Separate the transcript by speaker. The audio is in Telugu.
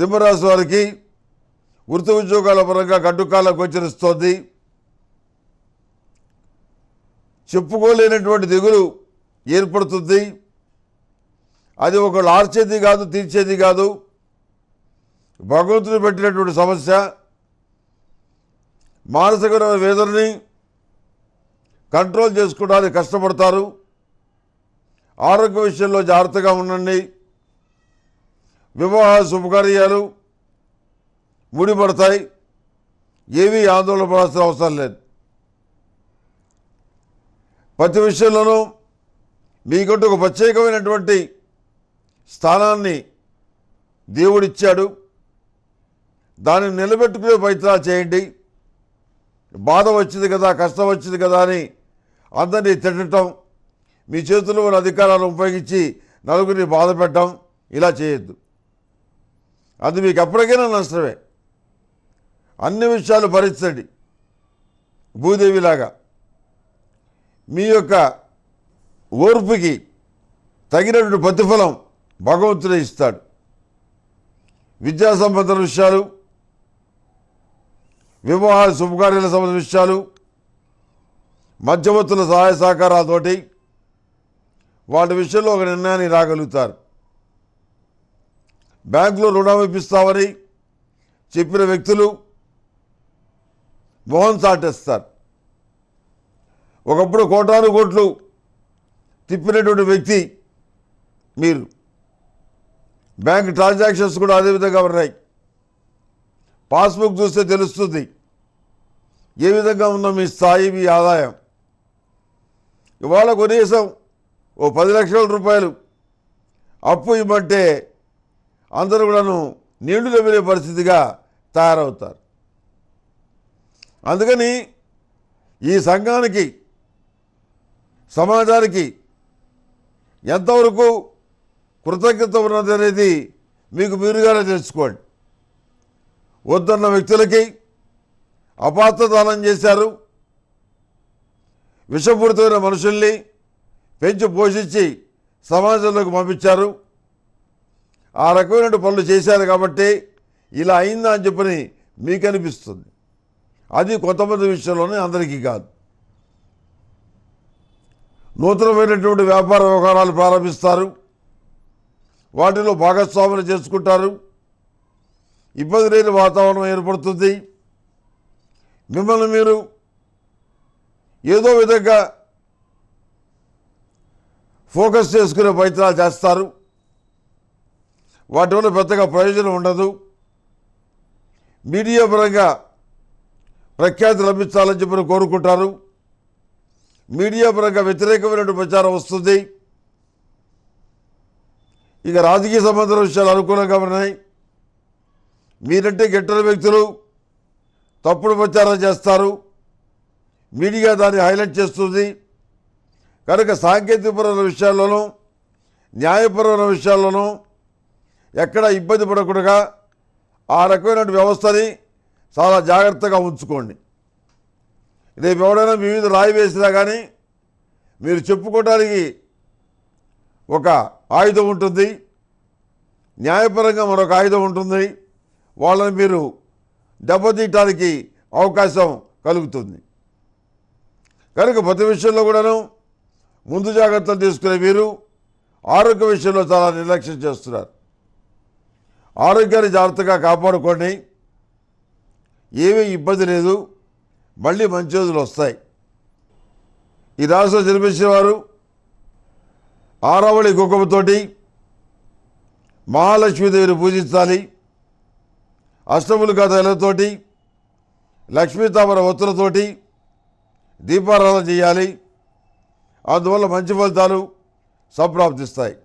Speaker 1: సింహరాశి వారికి వృత్తి ఉద్యోగాల పరంగా గడ్డుకాలం గోచరిస్తోంది చెప్పుకోలేనటువంటి దిగులు ఏర్పడుతుంది అది ఒకళ్ళు ఆర్చేది కాదు తీర్చేది కాదు భగవంతుని పెట్టినటువంటి సమస్య మానసిక వేదనని కంట్రోల్ చేసుకోవడానికి కష్టపడతారు ఆరోగ్య విషయంలో జాగ్రత్తగా ఉండండి వివాహ శుభకార్యాలు ముడిపడతాయి ఏవీ ఆందోళన పడాల్సిన అవసరం లేదు ప్రతి విషయంలోనూ మీకంటూ ఒక ప్రత్యేకమైనటువంటి స్థానాన్ని దేవుడిచ్చాడు దాన్ని నిలబెట్టుకునే ప్రయత్నాలు చేయండి బాధ వచ్చింది కదా కష్టం వచ్చింది కదా అని అందరినీ తిట్టడం మీ చేతుల్లో ఉన్న అధికారాలను ఉపయోగించి నలుగురిని బాధ పెట్టడం ఇలా చేయొద్దు అది మీకు అప్పటికైనా నష్టమే అన్ని విషయాలు భరించండి భూదేవిలాగా మీ యొక్క ఓర్పుకి తగినటువంటి ప్రతిఫలం భగవంతుడే ఇస్తాడు విద్యా సంబంధ విషయాలు వివాహ శుభకార్యాల సంబంధ విషయాలు మధ్యవర్తుల సహాయ సహకారాలతోటి వాటి విషయంలో ఒక నిర్ణయాన్ని రాగలుగుతారు బ్యాంకులో రుణం ఇప్పిస్తామని చెప్పిన వ్యక్తులు మొహం చాటేస్తారు ఒకప్పుడు కోటాను కోట్లు తిప్పినటువంటి వ్యక్తి మీరు బ్యాంక్ ట్రాన్సాక్షన్స్ కూడా అదేవిధంగా ఉన్నాయి పాస్బుక్ చూస్తే తెలుస్తుంది ఏ విధంగా ఉన్న మీ స్థాయి మీ ఆదాయం ఇవాళ కనీసం ఓ పది లక్షల రూపాయలు అప్పు ఇవ్వమంటే అందరూ కూడాను నీళ్లు దొబ్బిలే పరిస్థితిగా తయారవుతారు అందుకని ఈ సంఘానికి సమాజానికి ఎంతవరకు కృతజ్ఞత ఉన్నది అనేది మీకు మీరుగానే తెలుసుకోండి వద్దన్న వ్యక్తులకి దానం చేశారు విషపూరితమైన మనుషుల్ని పెంచి పోషించి సమాజంలోకి పంపించారు ఆ రకమైనటువంటి పనులు చేశారు కాబట్టి ఇలా అయిందా అని చెప్పని మీకు అనిపిస్తుంది అది కొంతమంది విషయంలోనే అందరికీ కాదు నూతనమైనటువంటి వ్యాపార వ్యవహారాలు ప్రారంభిస్తారు వాటిలో భాగస్వాములు చేసుకుంటారు ఇబ్బంది లేని వాతావరణం ఏర్పడుతుంది మిమ్మల్ని మీరు ఏదో విధంగా ఫోకస్ చేసుకునే ప్రయత్నాలు చేస్తారు వాటి వల్ల పెద్దగా ప్రయోజనం ఉండదు మీడియా పరంగా ప్రఖ్యాతి లభించాలని చెప్పి కోరుకుంటారు మీడియా పరంగా వ్యతిరేకమైనటువంటి ప్రచారం వస్తుంది ఇక రాజకీయ సంబంధం విషయాలు అనుకూలంగా ఉన్నాయి మీరంటే గిట్టని వ్యక్తులు తప్పుడు ప్రచారం చేస్తారు మీడియా దాన్ని హైలైట్ చేస్తుంది కనుక సాంకేతికపరమైన విషయాల్లోనూ న్యాయపరమైన విషయాల్లోనూ ఎక్కడ ఇబ్బంది పడకుండా ఆ రకమైన వ్యవస్థని చాలా జాగ్రత్తగా ఉంచుకోండి రేపు ఎవడైనా మీ మీద రాయి వేసినా కానీ మీరు చెప్పుకోవడానికి ఒక ఆయుధం ఉంటుంది న్యాయపరంగా మరొక ఆయుధం ఉంటుంది వాళ్ళని మీరు దెబ్బతీయటానికి అవకాశం కలుగుతుంది కనుక ప్రతి విషయంలో కూడాను ముందు జాగ్రత్తలు తీసుకునే మీరు ఆరోగ్య విషయంలో చాలా నిర్లక్ష్యం చేస్తున్నారు ఆరోగ్యాన్ని జాగ్రత్తగా కాపాడుకోండి ఏమీ ఇబ్బంది లేదు మళ్ళీ మంచి రోజులు వస్తాయి ఈ రాశిలో జన్మించిన వారు ఆరావళి కుంకుమతోటి మహాలక్ష్మీదేవిని పూజించాలి అష్టములు కథలతోటి లక్ష్మీతామర ఒత్తులతోటి దీపారాధన చేయాలి అందువల్ల మంచి ఫలితాలు సంప్రాప్తిస్తాయి